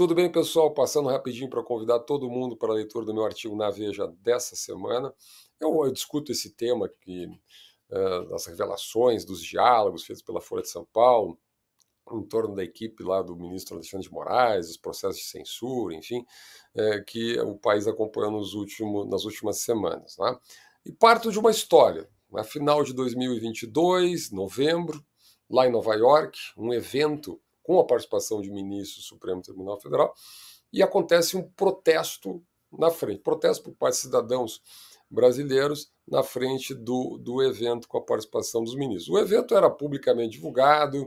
Tudo bem, pessoal? Passando rapidinho para convidar todo mundo para a leitura do meu artigo na Veja dessa semana. Eu, eu discuto esse tema que, uh, das revelações, dos diálogos feitos pela Folha de São Paulo, em torno da equipe lá do ministro Alexandre de Moraes, os processos de censura, enfim, é, que o país acompanhou nos último, nas últimas semanas. Né? E parto de uma história. Na né? final de 2022, novembro, lá em Nova York, um evento com a participação de ministros do Supremo Tribunal Federal, e acontece um protesto na frente protesto por parte de cidadãos brasileiros na frente do, do evento com a participação dos ministros. O evento era publicamente divulgado,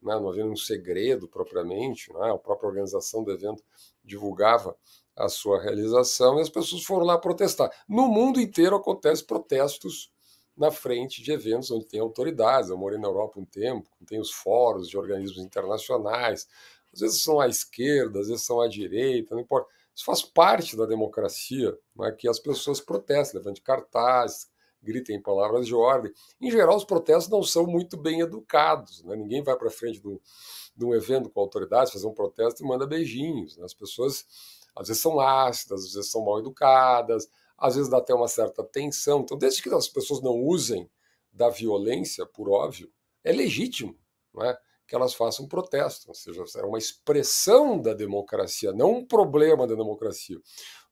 né, não havia um segredo propriamente, né, a própria organização do evento divulgava a sua realização e as pessoas foram lá protestar. No mundo inteiro acontecem protestos na frente de eventos onde tem autoridades. Eu morei na Europa um tempo, tem os fóruns de organismos internacionais, às vezes são à esquerda, às vezes são à direita, não importa. Isso faz parte da democracia, né, que as pessoas protestem, levantem cartazes, gritem palavras de ordem. Em geral, os protestos não são muito bem educados. Né? Ninguém vai para frente de um evento com autoridades, fazer um protesto e manda beijinhos. Né? As pessoas, às vezes, são ácidas, às vezes, são mal educadas, às vezes dá até uma certa tensão. Então, desde que as pessoas não usem da violência, por óbvio, é legítimo é, que elas façam protesto, ou seja, é uma expressão da democracia, não um problema da democracia.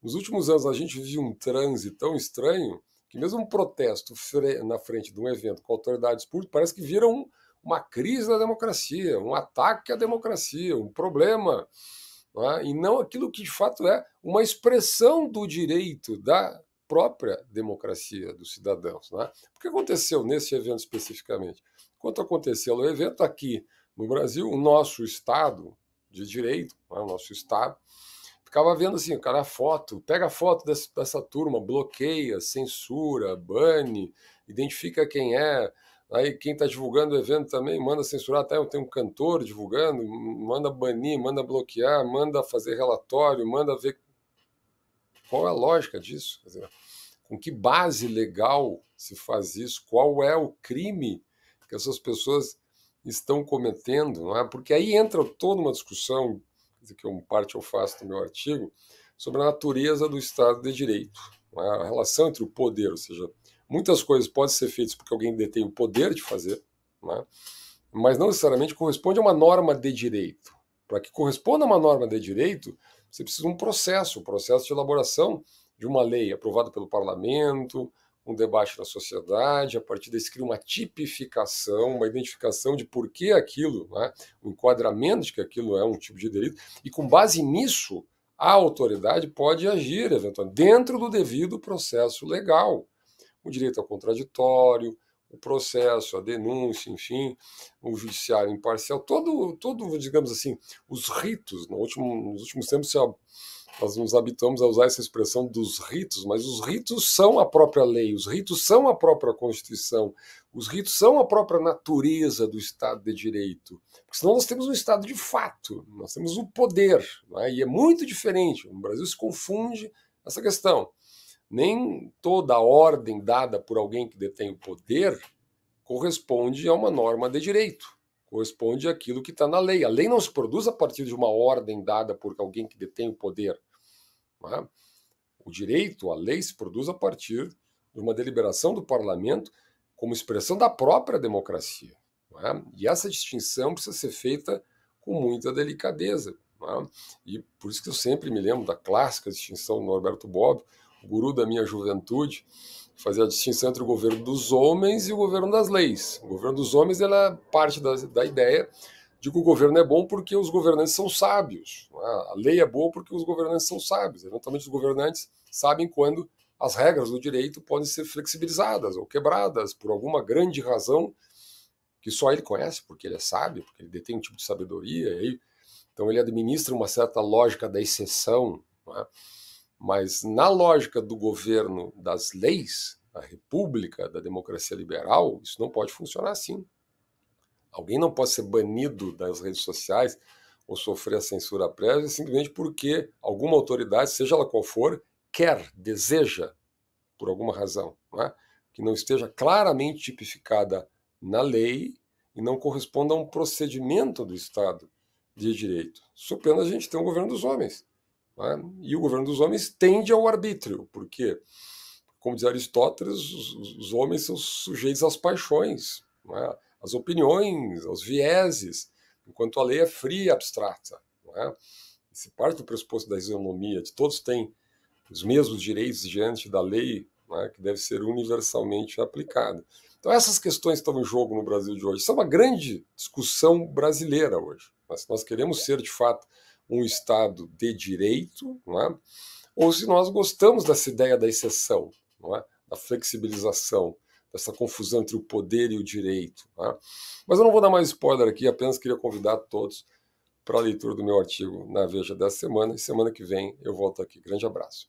Nos últimos anos, a gente vive um transe tão estranho que mesmo um protesto na frente de um evento com autoridades públicas parece que viram uma crise da democracia, um ataque à democracia, um problema não é? e não aquilo que de fato é uma expressão do direito da própria democracia dos cidadãos. Né? O que aconteceu nesse evento especificamente? Quanto aconteceu no evento aqui no Brasil, o nosso Estado de Direito, né, o nosso Estado, ficava vendo assim, cara, a foto, pega a foto dessa turma, bloqueia, censura, bane, identifica quem é, Aí quem está divulgando o evento também manda censurar, até eu tenho um cantor divulgando, manda banir, manda bloquear, manda fazer relatório, manda ver qual é a lógica disso? Dizer, com que base legal se faz isso? Qual é o crime que essas pessoas estão cometendo? Não é? Porque aí entra toda uma discussão, que eu, é parte eu faço do meu artigo, sobre a natureza do Estado de Direito, é? a relação entre o poder, ou seja, Muitas coisas podem ser feitas porque alguém detém o poder de fazer, né? mas não necessariamente corresponde a uma norma de direito. Para que corresponda a uma norma de direito, você precisa de um processo, um processo de elaboração de uma lei aprovada pelo parlamento, um debate na sociedade, a partir daí cria uma tipificação, uma identificação de por que aquilo, né, o enquadramento de que aquilo é um tipo de delito, e com base nisso, a autoridade pode agir, eventualmente, dentro do devido processo legal o direito ao é contraditório, o processo, a denúncia, enfim, o judiciário imparcial, todo, todo digamos assim, os ritos. No último, nos últimos tempos nós nos habitamos a usar essa expressão dos ritos, mas os ritos são a própria lei, os ritos são a própria Constituição, os ritos são a própria natureza do Estado de Direito. Porque senão nós temos um Estado de fato, nós temos o um poder, né? e é muito diferente. O Brasil se confunde essa questão nem toda ordem dada por alguém que detém o poder corresponde a uma norma de direito, corresponde àquilo que está na lei. A lei não se produz a partir de uma ordem dada por alguém que detém o poder. Né? O direito, a lei, se produz a partir de uma deliberação do parlamento como expressão da própria democracia. É? E essa distinção precisa ser feita com muita delicadeza. É? E por isso que eu sempre me lembro da clássica distinção do Norberto Bobbio, guru da minha juventude, fazia a distinção entre o governo dos homens e o governo das leis. O governo dos homens ela parte da, da ideia de que o governo é bom porque os governantes são sábios. É? A lei é boa porque os governantes são sábios. Eventualmente, os governantes sabem quando as regras do direito podem ser flexibilizadas ou quebradas por alguma grande razão que só ele conhece, porque ele é sábio, porque ele detém um tipo de sabedoria. Então, ele administra uma certa lógica da exceção. Não é? Mas na lógica do governo das leis, da república, da democracia liberal, isso não pode funcionar assim. Alguém não pode ser banido das redes sociais ou sofrer a censura prévia simplesmente porque alguma autoridade, seja ela qual for, quer, deseja, por alguma razão, não é? que não esteja claramente tipificada na lei e não corresponda a um procedimento do Estado de direito. Supondo a gente ter um governo dos homens. Né? E o governo dos homens tende ao arbítrio, porque, como diz Aristóteles, os, os homens são sujeitos às paixões, né? às opiniões, aos vieses, enquanto a lei é fria e abstrata. Né? Se parte do pressuposto da isonomia, de todos têm os mesmos direitos diante da lei, né, que deve ser universalmente aplicada. Então, essas questões estão em jogo no Brasil de hoje. Isso é uma grande discussão brasileira hoje. Mas se nós queremos ser, de fato, um Estado de direito, é? ou se nós gostamos dessa ideia da exceção, é? da flexibilização, dessa confusão entre o poder e o direito. É? Mas eu não vou dar mais spoiler aqui, apenas queria convidar todos para a leitura do meu artigo na Veja dessa semana, e semana que vem eu volto aqui. Grande abraço.